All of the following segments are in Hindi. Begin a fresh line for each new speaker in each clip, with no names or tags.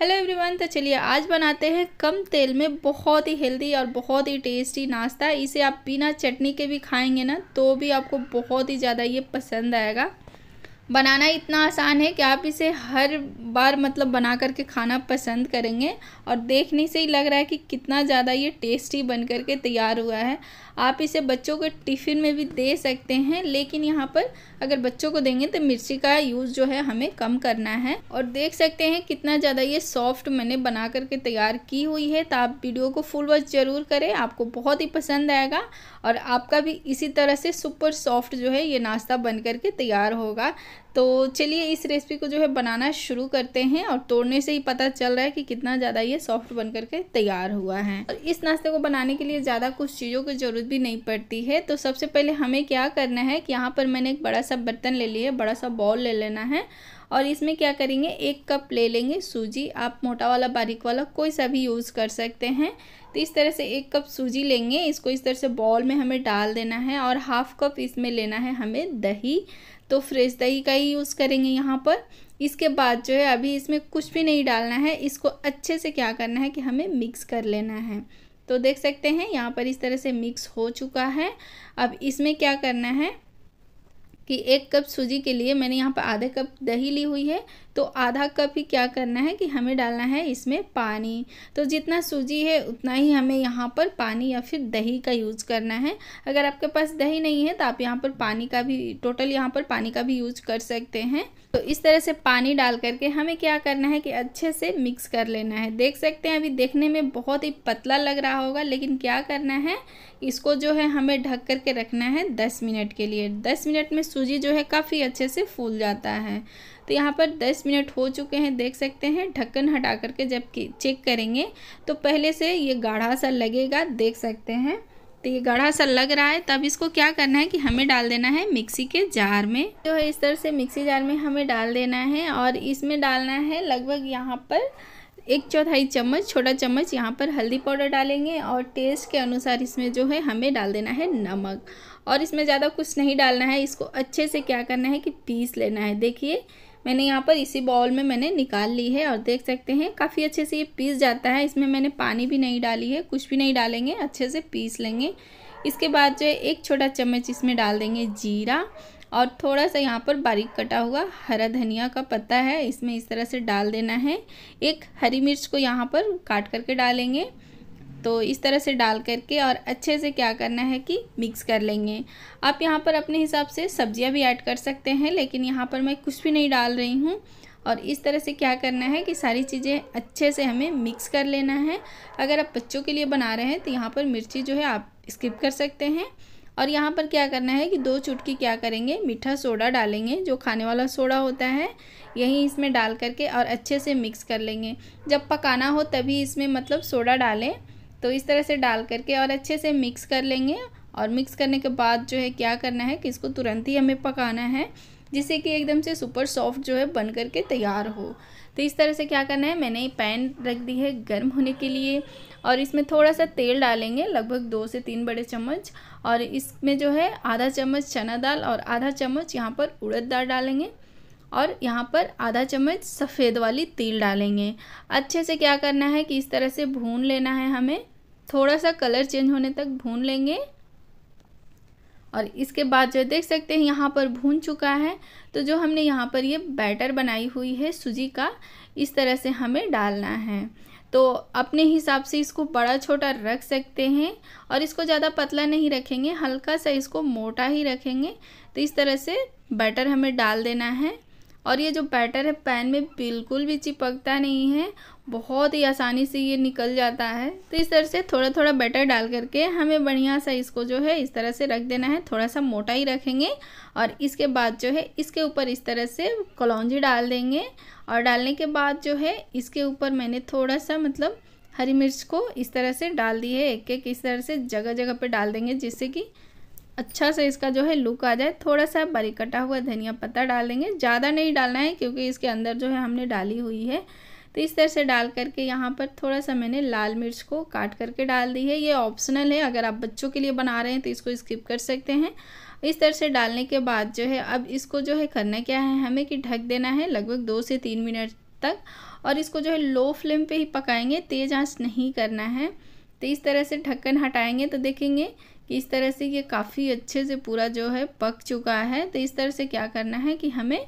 हेलो एवरीवन तो चलिए आज बनाते हैं कम तेल में बहुत ही हेल्दी और बहुत ही टेस्टी नाश्ता इसे आप बिना चटनी के भी खाएंगे ना तो भी आपको बहुत ही ज़्यादा ये पसंद आएगा बनाना इतना आसान है कि आप इसे हर बार मतलब बना करके खाना पसंद करेंगे और देखने से ही लग रहा है कि कितना ज़्यादा ये टेस्टी बन करके तैयार हुआ है आप इसे बच्चों के टिफ़िन में भी दे सकते हैं लेकिन यहाँ पर अगर बच्चों को देंगे तो मिर्ची का यूज़ जो है हमें कम करना है और देख सकते हैं कितना ज़्यादा ये सॉफ्ट मैंने बना करके तैयार की हुई है तो आप वीडियो को फुल वॉच ज़रूर करें आपको बहुत ही पसंद आएगा और आपका भी इसी तरह से सुपर सॉफ्ट जो है ये नाश्ता बन करके तैयार होगा तो चलिए इस रेसिपी को जो है बनाना शुरू करते हैं और तोड़ने से ही पता चल रहा है कि कितना ज़्यादा ये सॉफ्ट बन करके तैयार हुआ है और इस नाश्ते को बनाने के लिए ज़्यादा कुछ चीज़ों की ज़रूरत भी नहीं पड़ती है तो सबसे पहले हमें क्या करना है कि यहाँ पर मैंने एक बड़ा सा बर्तन ले लिया बड़ा सा बॉल ले लेना है और इसमें क्या करेंगे एक कप ले लेंगे सूजी आप मोटा वाला बारीक वाला कोई सा भी यूज़ कर सकते हैं तो इस तरह से एक कप सूजी लेंगे इसको इस तरह से बॉल में हमें डाल देना है और हाफ कप इसमें लेना है हमें दही तो फ्रेश दही का ही यूज़ करेंगे यहाँ पर इसके बाद जो है अभी इसमें कुछ भी नहीं डालना है इसको अच्छे से क्या करना है कि हमें मिक्स कर लेना है तो देख सकते हैं यहाँ पर इस तरह से मिक्स हो चुका है अब इसमें क्या करना है कि एक कप सूजी के लिए मैंने यहाँ पर आधा कप दही ली हुई है तो आधा कप ही क्या करना है कि हमें डालना है इसमें पानी तो जितना सूजी है उतना ही हमें यहाँ पर पानी या फिर दही का यूज़ करना है अगर आपके पास दही नहीं है तो आप यहाँ पर पानी का भी टोटल यहाँ पर पानी का भी यूज कर सकते हैं तो इस तरह से पानी डाल करके हमें क्या करना है कि अच्छे से मिक्स कर लेना है देख सकते हैं अभी देखने में बहुत ही पतला लग रहा होगा लेकिन क्या करना है इसको जो है हमें ढक करके रखना है दस मिनट के लिए दस मिनट में सूजी जो है काफ़ी अच्छे से फूल जाता है तो यहाँ पर दस मिनट हो चुके हैं देख सकते हैं ढक्कन हटा करके जब चेक करेंगे तो पहले से ये गाढ़ा सा लगेगा देख सकते हैं तो ये गढ़ा सा लग रहा है तब इसको क्या करना है कि हमें डाल देना है मिक्सी के जार में जो तो है इस तरह से मिक्सी जार में हमें डाल देना है और इसमें डालना है लगभग यहाँ पर एक चौथाई चम्मच छोटा चम्मच यहाँ पर हल्दी पाउडर डालेंगे और टेस्ट के अनुसार इसमें जो है हमें डाल देना है नमक और इसमें ज़्यादा कुछ नहीं डालना है इसको अच्छे से क्या करना है कि पीस लेना है देखिए मैंने यहाँ पर इसी बाउल में मैंने निकाल ली है और देख सकते हैं काफ़ी अच्छे से ये पीस जाता है इसमें मैंने पानी भी नहीं डाली है कुछ भी नहीं डालेंगे अच्छे से पीस लेंगे इसके बाद जो है एक छोटा चम्मच इसमें डाल देंगे जीरा और थोड़ा सा यहाँ पर बारीक कटा हुआ हरा धनिया का पत्ता है इसमें इस तरह से डाल देना है एक हरी मिर्च को यहाँ पर काट करके डालेंगे तो इस तरह से डाल करके और अच्छे से क्या करना है कि मिक्स कर लेंगे आप यहाँ पर अपने हिसाब से सब्जियाँ भी ऐड कर सकते हैं लेकिन यहाँ पर मैं कुछ भी नहीं डाल रही हूँ और इस तरह से क्या करना है कि सारी चीज़ें अच्छे से हमें मिक्स कर लेना है अगर आप बच्चों के लिए बना रहे हैं तो यहाँ पर मिर्ची जो है आप स्किप कर सकते हैं और यहाँ पर क्या करना है कि दो चुटकी क्या करेंगे मीठा सोडा डालेंगे जो खाने वाला सोडा होता है यही इसमें डाल करके और अच्छे से मिक्स कर लेंगे जब पकाना हो तभी इसमें मतलब सोडा डालें तो इस तरह से डाल करके और अच्छे से मिक्स कर लेंगे और मिक्स करने के बाद जो है क्या करना है कि इसको तुरंत ही हमें पकाना है जिससे कि एकदम से सुपर सॉफ्ट जो है बन करके तैयार हो तो इस तरह से क्या करना है मैंने पैन रख दी है गर्म होने के लिए और इसमें थोड़ा सा तेल डालेंगे लगभग दो से तीन बड़े चम्मच और इसमें जो है आधा चम्मच चना दाल और आधा चम्मच यहाँ पर उड़द दाल डालेंगे और यहाँ पर आधा चम्मच सफ़ेद वाली तिल डालेंगे अच्छे से क्या करना है कि इस तरह से भून लेना है हमें थोड़ा सा कलर चेंज होने तक भून लेंगे और इसके बाद जो देख सकते हैं यहाँ पर भून चुका है तो जो हमने यहाँ पर ये बैटर बनाई हुई है सूजी का इस तरह से हमें डालना है तो अपने हिसाब से इसको बड़ा छोटा रख सकते हैं और इसको ज़्यादा पतला नहीं रखेंगे हल्का सा इसको मोटा ही रखेंगे तो इस तरह से बैटर हमें डाल देना है और ये जो बैटर है पैन में बिल्कुल भी चिपकता नहीं है बहुत ही आसानी से ये निकल जाता है तो इस तरह से थोड़ा थोड़ा बैटर डाल करके हमें बढ़िया सा इसको जो है इस तरह से रख देना है थोड़ा सा मोटा ही रखेंगे और इसके बाद जो है इसके ऊपर इस तरह से कलौजी डाल देंगे और डालने के बाद जो है इसके ऊपर मैंने थोड़ा सा मतलब हरी मिर्च को इस तरह से डाल दी है एक एक इस तरह से जगह जगह पर डाल देंगे जिससे कि अच्छा से इसका जो है लुक आ जाए थोड़ा सा बारीक कटा हुआ धनिया पत्ता डालेंगे ज़्यादा नहीं डालना है क्योंकि इसके अंदर जो है हमने डाली हुई है तो इस तरह से डाल करके यहाँ पर थोड़ा सा मैंने लाल मिर्च को काट करके डाल दी है ये ऑप्शनल है अगर आप बच्चों के लिए बना रहे हैं तो इसको स्किप कर सकते हैं इस तरह से डालने के बाद जो है अब इसको जो है करना क्या है हमें कि ढक देना है लगभग दो से तीन मिनट तक और इसको जो है लो फ्लेम पे ही पकाएंगे तेज़ आंच नहीं करना है तो इस तरह से ढक्कन हटाएंगे तो देखेंगे कि इस तरह से ये काफ़ी अच्छे से पूरा जो है पक चुका है तो इस तरह से क्या करना है कि हमें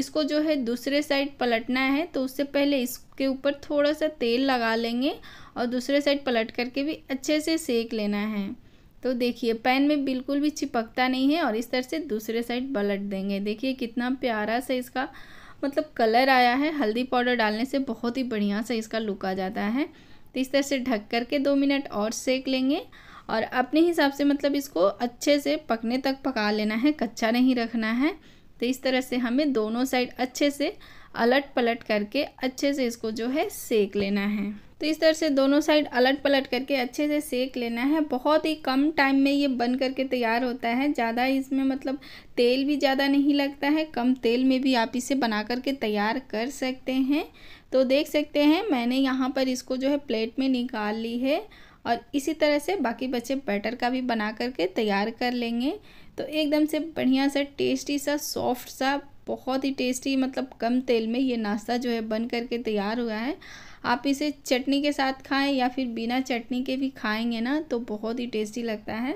इसको जो है दूसरे साइड पलटना है तो उससे पहले इसके ऊपर थोड़ा सा तेल लगा लेंगे और दूसरे साइड पलट करके भी अच्छे से सेक लेना है तो देखिए पैन में बिल्कुल भी चिपकता नहीं है और इस तरह से दूसरे साइड पलट देंगे देखिए कितना प्यारा सा इसका मतलब कलर आया है हल्दी पाउडर डालने से बहुत ही बढ़िया सा इसका लुक आ जाता है तो इस तरह से ढक करके दो मिनट और सेक लेंगे और अपने हिसाब से मतलब इसको अच्छे से पकने तक पका लेना है कच्चा नहीं रखना है तो इस तरह से हमें दोनों साइड अच्छे से अलट पलट करके अच्छे से इसको जो है सेक लेना है तो इस तरह से दोनों साइड अलट पलट करके अच्छे से सेक लेना है बहुत ही कम टाइम में ये बन करके तैयार होता है ज़्यादा इसमें मतलब तेल भी ज़्यादा नहीं लगता है कम तेल में भी आप इसे बना करके तैयार कर सकते हैं तो देख सकते हैं मैंने यहाँ पर इसको जो है प्लेट में निकाल ली है और इसी तरह से बाकी बच्चे बैटर का भी बना करके तैयार कर लेंगे तो एकदम से बढ़िया सा टेस्टी सा सॉफ्ट सा बहुत ही टेस्टी मतलब कम तेल में ये नाश्ता जो है बन करके तैयार हुआ है आप इसे चटनी के साथ खाएं या फिर बिना चटनी के भी खाएंगे ना तो बहुत ही टेस्टी लगता है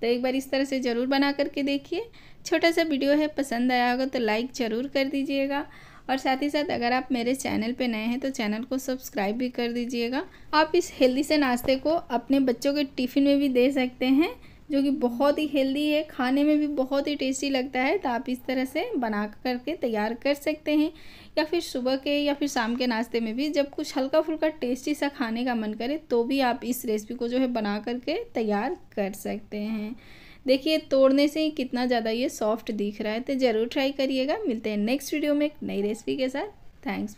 तो एक बार इस तरह से ज़रूर बना करके देखिए छोटा सा वीडियो है पसंद आया होगा तो लाइक ज़रूर कर दीजिएगा और साथ ही साथ अगर आप मेरे चैनल पे नए हैं तो चैनल को सब्सक्राइब भी कर दीजिएगा आप इस हेल्दी से नाश्ते को अपने बच्चों के टिफ़िन में भी दे सकते हैं जो कि बहुत ही हेल्दी है खाने में भी बहुत ही टेस्टी लगता है तो आप इस तरह से बना करके तैयार कर सकते हैं या फिर सुबह के या फिर शाम के नाश्ते में भी जब कुछ हल्का फुल्का टेस्टी सा खाने का मन करे तो भी आप इस रेसिपी को जो है बना करके तैयार कर सकते हैं देखिए तोड़ने से ही कितना ज़्यादा ये सॉफ्ट दिख रहा है तो ज़रूर ट्राई करिएगा मिलते हैं नेक्स्ट वीडियो में एक नई रेसिपी के साथ थैंक्स